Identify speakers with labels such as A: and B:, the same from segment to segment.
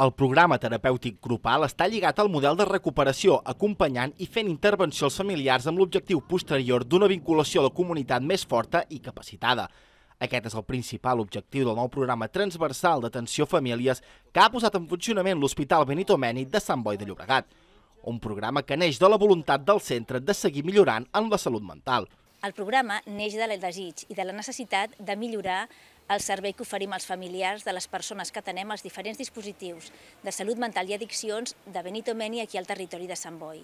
A: El programa terapèutic grupal està lligat al model de recuperació, acompanyant i fent intervenció als familiars amb l'objectiu posterior d'una vinculació a la comunitat més forta i capacitada. Aquest és el principal objectiu del nou programa transversal d'atenció a famílies que ha posat en funcionament l'Hospital Benito Meni de Sant Boi de Llobregat, un programa que neix de la voluntat del centre de seguir millorant en la salut mental.
B: El programa neix de desig i de la necessitat de millorar el servei que oferim als familiars de les persones que tenem els diferents dispositius de salut mental i addiccions de Benito Meni aquí al territori de Sant Boi.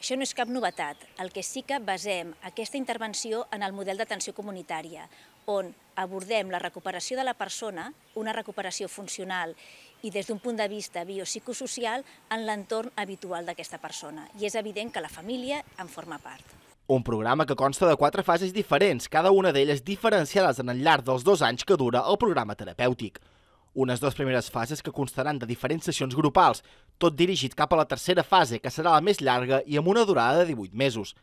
B: Això no és cap novetat. El que sí que basem aquesta intervenció en el model d'atenció comunitària, on abordem la recuperació de la persona, una recuperació funcional i des d'un punt de vista biopsicosocial en l'entorn habitual d'aquesta persona. I és evident que la família en forma part.
A: Un programa que consta de quatre fases diferents, cada una d'elles diferenciades en el llarg dels dos anys que dura el programa terapèutic. Unes dues primeres fases que constaran de diferents sessions grupals, tot dirigit cap a la tercera fase, que serà la més llarga i amb una durada de 18 mesos.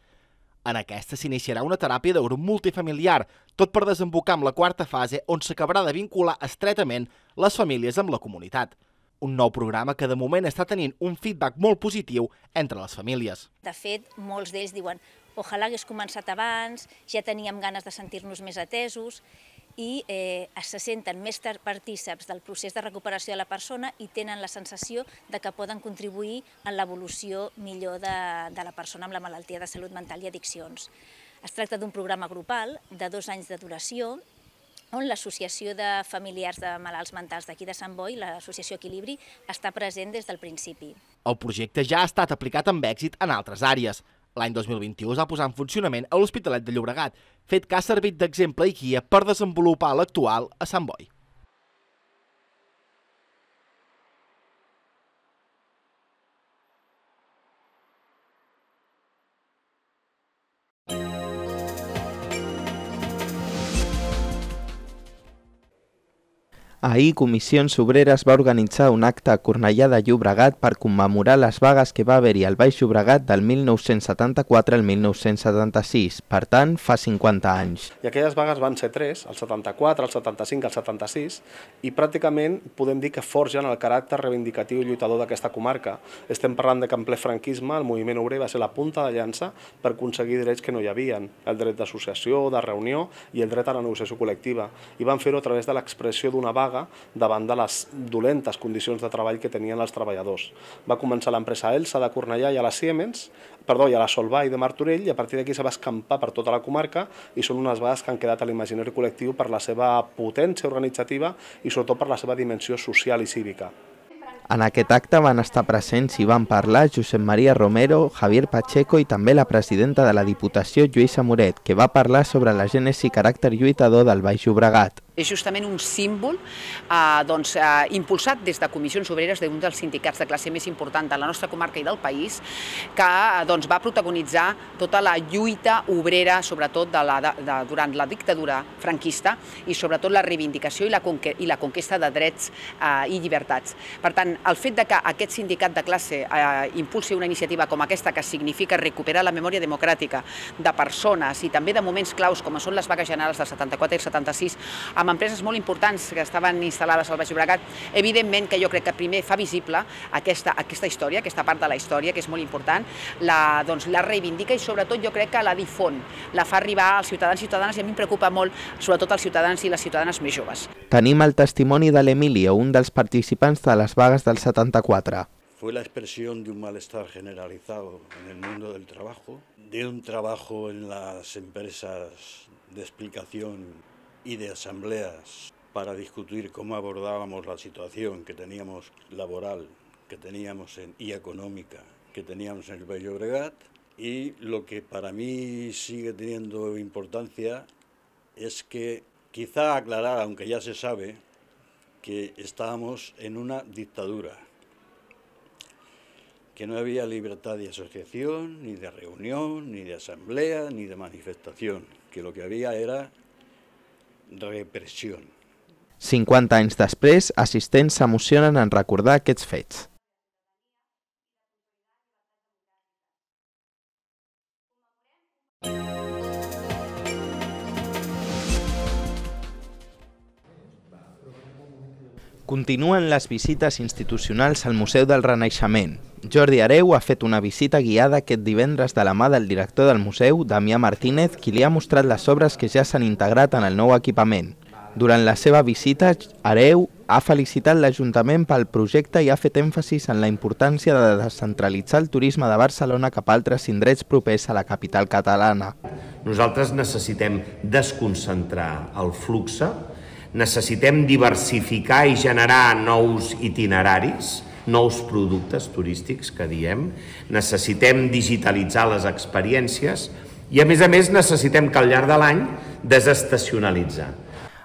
A: En aquesta s'iniciarà una teràpia de grup multifamiliar, tot per desembocar amb la quarta fase, on s'acabarà de vincular estretament les famílies amb la comunitat un nou programa que de moment està tenint un feedback molt positiu entre les famílies.
B: De fet, molts d'ells diuen ojalà hagués començat abans, ja teníem ganes de sentir-nos més atesos, i eh, se senten més partíceps del procés de recuperació de la persona i tenen la sensació de que poden contribuir en l'evolució millor de, de la persona amb la malaltia de salut mental i addiccions. Es tracta d'un programa grupal de dos anys de duració on l'Associació de Familiars de Malalts Mentals d'aquí de Sant Boi, l'Associació Equilibri, està present des del principi.
A: El projecte ja ha estat aplicat amb èxit en altres àrees. L'any 2021 es va posar en funcionament a l'Hospitalet de Llobregat, fet que ha servit d'exemple i guia per desenvolupar l'actual a Sant Boi.
C: Ahir, Comissions Obreres va organitzar un acte a Cornellà de Llobregat per commemorar les vagues que va haver-hi al Baix Llobregat del 1974 al 1976, per tant, fa 50 anys.
D: I aquelles vagues van ser tres, el 74, el 75, el 76, i pràcticament podem dir que forgen el caràcter reivindicatiu i lluitador d'aquesta comarca. Estem parlant de que en ple franquisme el moviment obrer va ser la punta de llança per aconseguir drets que no hi havien, el dret d'associació, de reunió i el dret a la negociació col·lectiva, i van fer-ho a través de l'expressió d'una vaga paga davant de les dolentes condicions de treball que tenien els treballadors. Va començar l'empresa Elsa de Cornellà i a la Siemens, perdó, i a la Solvay de Martorell, i a partir d'aquí se va escampar per tota la comarca i són unes vagues que han quedat a l'imaginari col·lectiu per la seva potència organitzativa i sobretot per la seva dimensió social i cívica.
C: En aquest acte van estar presents i van parlar Josep Maria Romero, Javier Pacheco i també la presidenta de la Diputació, Lluïsa Moret, que va parlar sobre la gènesi i caràcter lluitador del Baix Llobregat
E: és justament un símbol eh, doncs, eh, impulsat des de comissions obreres d'un dels sindicats de classe més important de la nostra comarca i del país, que eh, doncs, va protagonitzar tota la lluita obrera, sobretot de la, de, de, durant la dictadura franquista, i sobretot la reivindicació i la, i la conquesta de drets eh, i llibertats. Per tant, el fet de que aquest sindicat de classe eh, impulsi una iniciativa com aquesta, que significa recuperar la memòria democràtica de persones i també de moments claus com són les vagues generals del 74 i el 76, amb empreses molt importants que estaven instal·lades al Baix Llobregat, evidentment que jo crec que primer fa visible aquesta, aquesta història, aquesta part de la història, que és molt important, la, doncs, la reivindica i sobretot jo crec que la difon, la fa arribar als ciutadans i ciutadanes i a mi em preocupa molt, sobretot als ciutadans i les ciutadanes més joves.
C: Tenim el testimoni de l'Emilio, un dels participants de les vagues del 74.
D: Fue la
E: expresión
D: de un malestar generalizado en el mundo del trabajo, de un trabajo en las empresas de explicación y de asambleas para discutir cómo abordábamos la situación que teníamos laboral, que teníamos en, y económica, que teníamos en el Bello Bregat. Y lo que para mí sigue teniendo importancia es que quizá aclarar, aunque ya se sabe, que estábamos en una dictadura, que no había libertad de asociación, ni de reunión, ni de asamblea, ni de manifestación, que lo que había era repressió.
C: 50 anys després, assistents s'emocionen en recordar aquests fets. Continuen les visites institucionals al Museu del Renaixement, Jordi Areu ha fet una visita guiada aquest divendres de la mà del director del museu, Damià Martínez, qui li ha mostrat les obres que ja s'han integrat en el nou equipament. Durant la seva visita, Areu ha felicitat l'Ajuntament pel projecte i ha fet èmfasis en la importància de descentralitzar el turisme de Barcelona cap a altres indrets propers a la capital catalana.
F: Nosaltres necessitem desconcentrar el flux, necessitem diversificar i generar nous itineraris, nous productes turístics que diem, necessitem digitalitzar les experiències i, a més a més, necessitem que al llarg de l'any desestacionalitzar.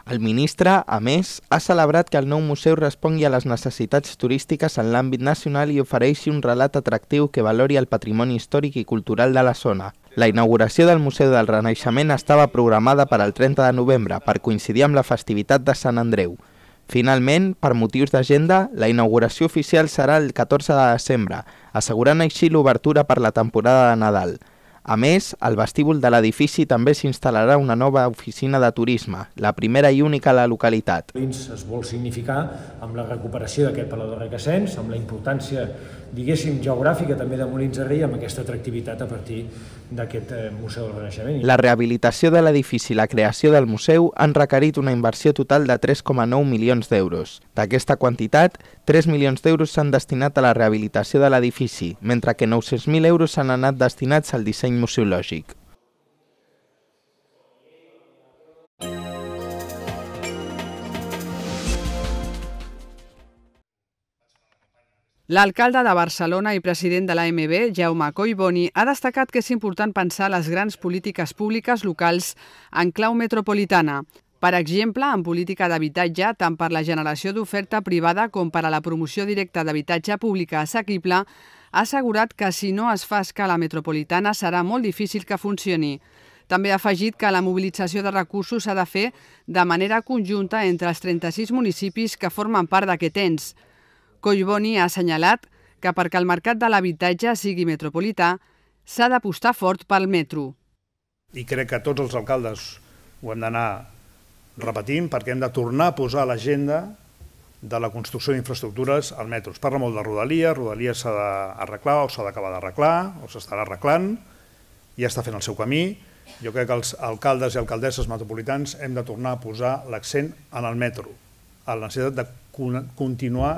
C: El ministre, a més, ha celebrat que el nou museu respongui a les necessitats turístiques en l'àmbit nacional i ofereixi un relat atractiu que valori el patrimoni històric i cultural de la zona. La inauguració del Museu del Renaixement estava programada per al 30 de novembre, per coincidir amb la festivitat de Sant Andreu, Finalment, per motius d'agenda, la inauguració oficial serà el 14 de desembre, assegurant així l'obertura per la temporada de Nadal. A més, al vestíbul de l'edifici també s'instal·larà una nova oficina de turisme, la primera i única a la localitat.
D: Es vol significar amb la recuperació d'aquest Palau de Requesens, amb la importància diguéssim, geogràfica també de Molins de Rei amb aquesta atractivitat a partir d'aquest eh, Museu del Renaixement. La
C: rehabilitació de l'edifici i la creació del museu han requerit una inversió total de 3,9 milions d'euros. D'aquesta quantitat, 3 milions d'euros s'han destinat a la rehabilitació de l'edifici, mentre que 900.000 euros s'han anat destinats al disseny museològic.
E: L'alcalde de Barcelona i president de l'AMB, Jaume Collboni, ha destacat que és important pensar les grans polítiques públiques locals en clau metropolitana. Per exemple, en política d'habitatge, tant per la generació d'oferta privada com per a la promoció directa d'habitatge pública assequible, ha assegurat que si no es fa a escala metropolitana serà molt difícil que funcioni. També ha afegit que la mobilització de recursos s'ha de fer de manera conjunta entre els 36 municipis que formen part d'aquest ens. Collboni ha assenyalat que perquè el mercat de l'habitatge sigui metropolità, s'ha d'apostar fort pel metro.
D: I crec que tots els alcaldes ho hem d'anar repetint perquè hem de tornar a posar a l'agenda de la construcció d'infraestructures al metro. Es parla molt de Rodalia, Rodalia s'ha d'arreglar o s'ha d'acabar d'arreglar o s'estarà arreglant, ja està fent el seu camí. Jo crec que els alcaldes i alcaldesses metropolitans hem de tornar a posar l'accent en el metro, a la necessitat de continuar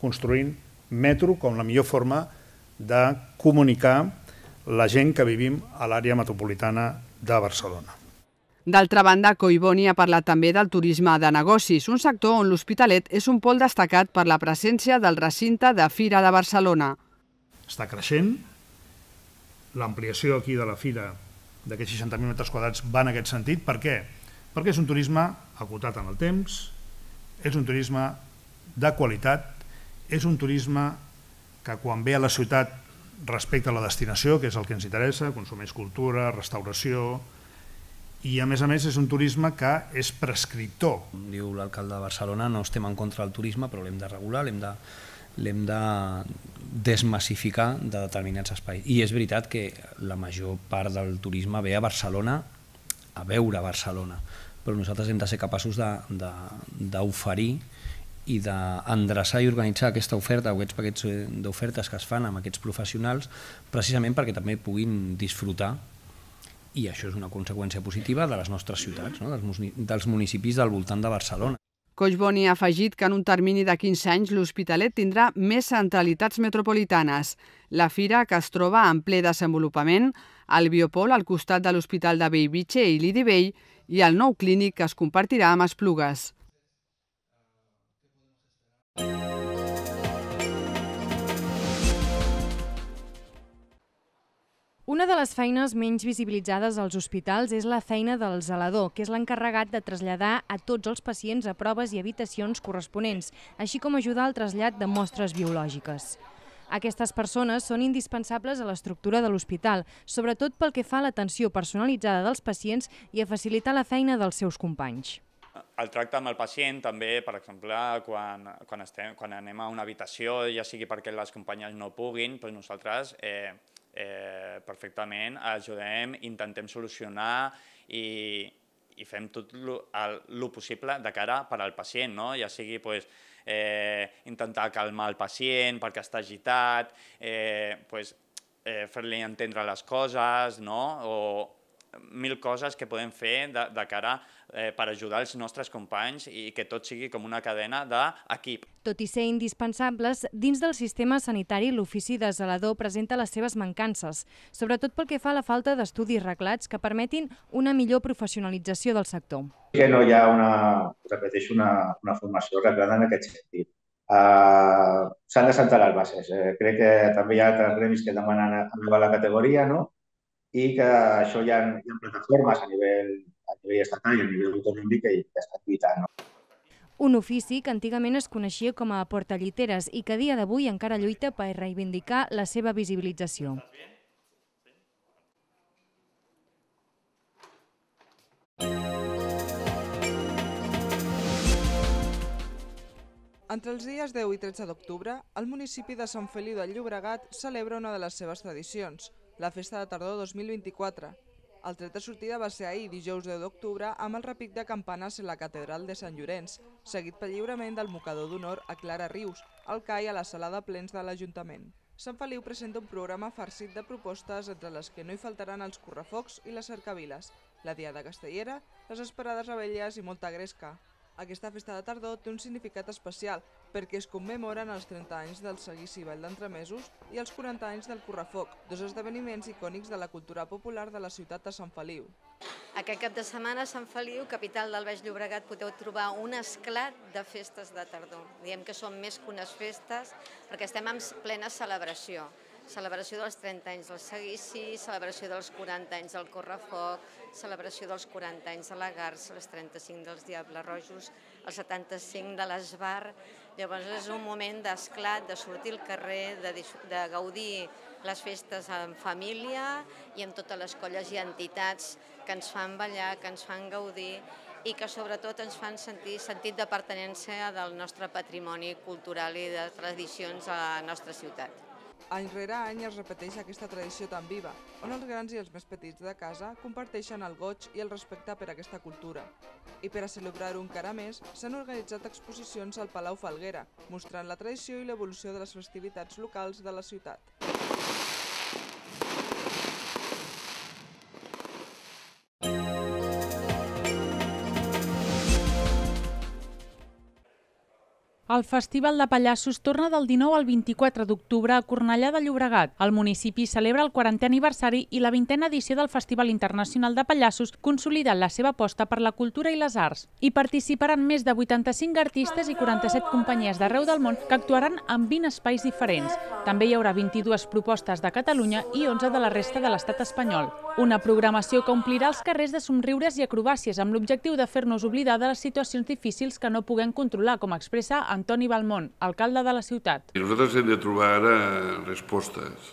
D: construint metro com la millor forma de comunicar la gent que vivim a l'àrea metropolitana de Barcelona.
E: D'altra banda, Coiboni ha parlat també del turisme de negocis, un sector on l'Hospitalet és un pol destacat per la presència del recinte de Fira de Barcelona.
D: Està creixent, l'ampliació aquí de la Fira d'aquests 60.000 metres quadrats va en aquest sentit. Per què? Perquè és un turisme acotat en el temps, és un turisme de qualitat, és un turisme que quan ve a la ciutat respecte a la destinació, que és el que ens interessa, consumeix cultura, restauració, i a més a més és un turisme que és prescriptor. Diu l'alcalde de Barcelona, no estem en contra del turisme, però l'hem de regular, l'hem de l'hem de desmassificar de determinats espais. I és veritat que la major part del turisme ve a Barcelona a veure Barcelona, però nosaltres hem de ser capaços d'oferir de, de, i d'endreçar i organitzar aquesta oferta o aquests paquets eh, d'ofertes que es fan amb aquests professionals precisament perquè també puguin disfrutar i això és una conseqüència positiva de les nostres ciutats, no? dels municipis del voltant de Barcelona.
E: Coixboni ha afegit que en un termini de 15 anys l'Hospitalet tindrà més centralitats metropolitanes. La fira, que es troba en ple desenvolupament, el Biopol al costat de l'Hospital de Bellvitge i Bell i el nou clínic que es compartirà amb Esplugues.
G: Una de les feines menys visibilitzades als hospitals és la feina del zelador, que és l'encarregat de traslladar a tots els pacients a proves i habitacions corresponents, així com ajudar al trasllat de mostres biològiques. Aquestes persones són indispensables a l'estructura de l'hospital, sobretot pel que fa a l'atenció personalitzada dels pacients i a facilitar la feina dels seus companys
D: el tracte amb el pacient també, per exemple, quan, quan, estem, quan anem a una habitació, ja sigui perquè les companyes no puguin, doncs nosaltres eh, eh, perfectament, ajudem, intentem solucionar i, i fem tot el possible de cara per al pacient, no? ja sigui pues, eh, intentar calmar el pacient perquè està agitat, eh, pues, eh, fer-li entendre les coses, no? o mil coses que podem fer de, de cara eh, per ajudar els nostres companys i que tot sigui com una cadena d'equip.
G: Tot i ser indispensables, dins del sistema sanitari l'ofici de zelador presenta les seves mancances, sobretot pel que fa a la falta d'estudis reglats que permetin una millor professionalització del sector. Que
A: no hi ha una, repeteixo, una, una formació
D: reglada en aquest sentit. Uh, S'han de sentar les bases. Eh, crec que també hi ha altres gremis que demanen a la categoria, no? i que això hi ha, hi ha plataformes
A: a nivell, a nivell estatal i a nivell autonòmic que, que estan lluitant. No?
G: Un ofici que antigament es coneixia com a portalliteres i que a dia d'avui encara lluita per reivindicar la seva visibilització.
H: Entre els dies 10 i 13 d'octubre, el municipi de Sant Feliu del Llobregat celebra una de les seves tradicions, la festa de tardor 2024. El tret de sortida va ser ahir, dijous 10 d'octubre, amb el repic de campanes en la catedral de Sant Llorenç, seguit pel lliurament del mocador d'honor a Clara Rius, al CAI a la sala de plens de l'Ajuntament. Sant Feliu presenta un programa farcit de propostes entre les que no hi faltaran els correfocs i les cercaviles, la diada castellera, les esperades abelles i molta gresca, aquesta festa de tardor té un significat especial perquè es commemoren els 30 anys del seguici ball d'Entremesos i els 40 anys del Correfoc, dos esdeveniments icònics de la cultura popular de la ciutat de Sant Feliu.
G: Aquest cap de setmana a Sant Feliu, capital del Baix Llobregat, podeu trobar un esclat de festes de tardor. Diem que són més que unes festes perquè estem en plena celebració celebració dels 30 anys del seguici, celebració dels 40 anys del correfoc, celebració dels 40 anys de la garça, els 35 dels Diables Rojos, els 75 de l'Esbar. Llavors és un moment d'esclat, de sortir al carrer, de, de gaudir les festes en família i amb totes les colles i entitats que ens fan ballar, que ens fan gaudir i que sobretot ens fan sentir sentit de pertinença del nostre patrimoni cultural i de tradicions a la nostra ciutat.
H: Any rere any es repeteix aquesta tradició tan viva, on els grans i els més petits de casa comparteixen el goig i el respecte per aquesta cultura. I per a celebrar-ho encara més, s'han organitzat exposicions al Palau Falguera, mostrant la tradició i l'evolució de les festivitats locals de la ciutat.
I: El Festival de Pallassos torna del 19 al 24 d'octubre a Cornellà de Llobregat. El municipi celebra el 40è aniversari i la 20a edició del Festival Internacional de Pallassos, consolidant la seva aposta per la cultura i les arts. Hi participaran més de 85 artistes i 47 companyies d'arreu del món que actuaran en 20 espais diferents. També hi haurà 22 propostes de Catalunya i 11 de la resta de l'estat espanyol. Una programació que omplirà els carrers de somriures i acrobàcies amb l'objectiu de fer-nos oblidar de les situacions difícils que no puguem controlar, com expressa Antoni Balmont, alcalde de la ciutat.
D: Nosaltres hem de trobar ara respostes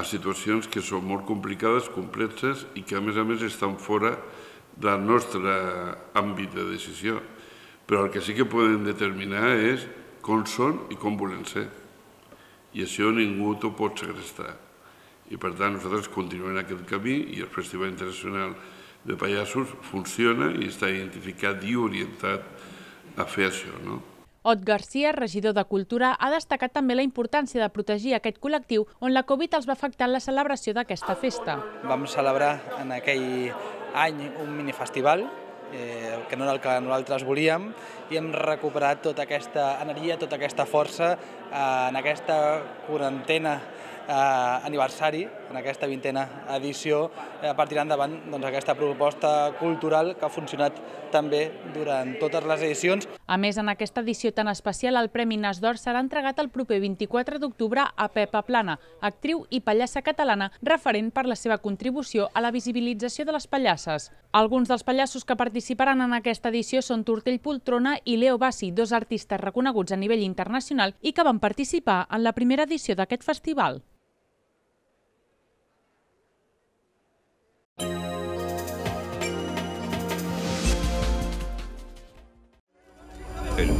D: a situacions que són molt complicades, complexes i que a més a més estan fora del nostre àmbit de decisió. Però el que sí que podem determinar és com són i com volen ser. I això ningú t'ho pot segrestar. I per tant nosaltres continuem aquest camí i el Festival Internacional de Pallassos funciona i està identificat i orientat a fer això.
H: No?
I: Ot Garcia, regidor de Cultura, ha destacat també la importància de protegir aquest col·lectiu on la Covid els va afectar en la celebració d'aquesta festa.
H: Vam celebrar en aquell any un minifestival, eh, que no era el que nosaltres volíem, i hem recuperat tota aquesta energia, tota aquesta força eh, en aquesta quarantena Eh, aniversari, en aquesta vintena edició, eh, partirà endavant doncs, aquesta proposta cultural que ha funcionat també durant totes les edicions. A més, en
I: aquesta edició tan especial, el Premi Nas d'Or serà entregat el proper 24 d'octubre a Pepa Plana, actriu i pallassa catalana referent per la seva contribució a la visibilització de les pallasses. Alguns dels pallassos que participaran en aquesta edició són Tortell Poltrona i Leo Bassi, dos artistes reconeguts a nivell internacional i que van participar en la primera edició d'aquest festival.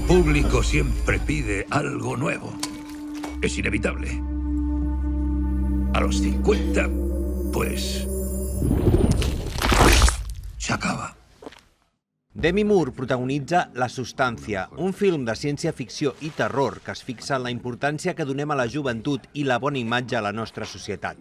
F: público siempre pide algo nuevo. Es inevitable. A los 50, pues... acaba. Demi Moore protagonitza La substància, un film de ciència-ficció i terror que es fixa en la importància que donem a la joventut i la bona imatge a la nostra societat.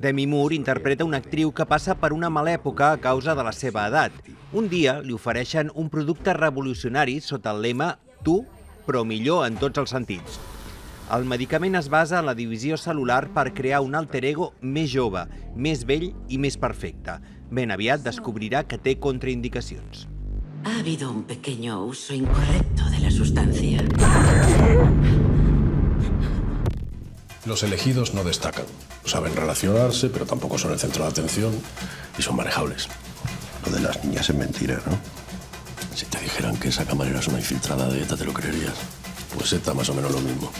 F: Demi Moore interpreta una actriu que passa per una mala època a causa de la seva edat. Un dia li ofereixen un producte revolucionari sota el lema tu, però millor en tots els sentits. El medicament es basa en la divisió celular per crear un alter ego més jove, més vell i més perfecte. Ben aviat descobrirà que té contraindicacions. Ha habido un pequeño uso incorrecto de la sustancia.
D: Los elegidos no destacan. Saben relacionarse, pero tampoco son el centro de atención y son manejables. Lo de las niñas es mentira, ¿no? dijeran que esa camarera es una infiltrada de ETA, te lo creerías. Pues ETA más o menos lo mismo.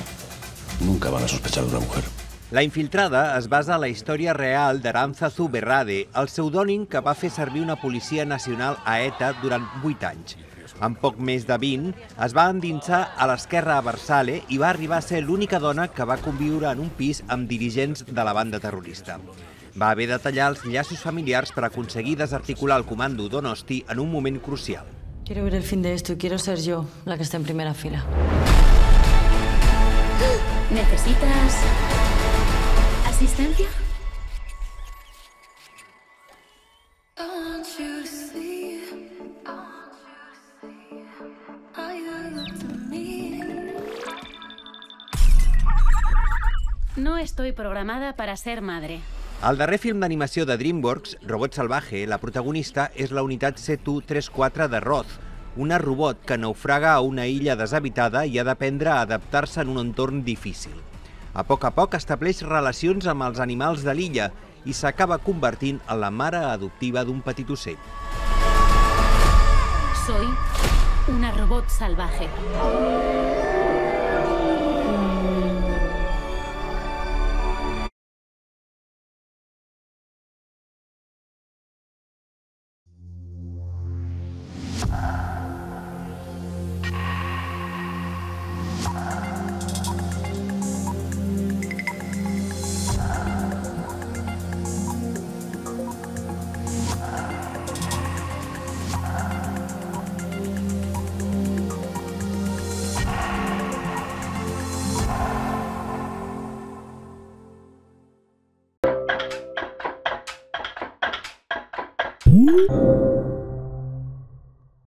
D: Nunca van a sospechar de una mujer.
F: La infiltrada es basa a la història real d'Aranza Zuberrade, el pseudònim que va fer servir una policia nacional a ETA durant 8 anys. En poc més de 20, es va endinsar a l'esquerra a Versale i va arribar a ser l'única dona que va conviure en un pis amb dirigents de la banda terrorista. Va haver de tallar els llaços familiars per aconseguir desarticular el comando Donosti en un moment crucial.
G: Quiero ver el fin de esto y quiero ser yo la que está en primera fila.
I: ¿Necesitas asistencia? No estoy programada para ser madre.
F: Al darrer film d'animació de DreamWorks, Robot Salvaje, la protagonista és la unitat C234 de Roth, una robot que naufraga a una illa deshabitada i ha d'aprendre a adaptar-se en un entorn difícil. A poc a poc estableix relacions amb els animals de l'illa i s'acaba convertint en la mare adoptiva d'un petit ocell.
I: Soy una robot salvaje.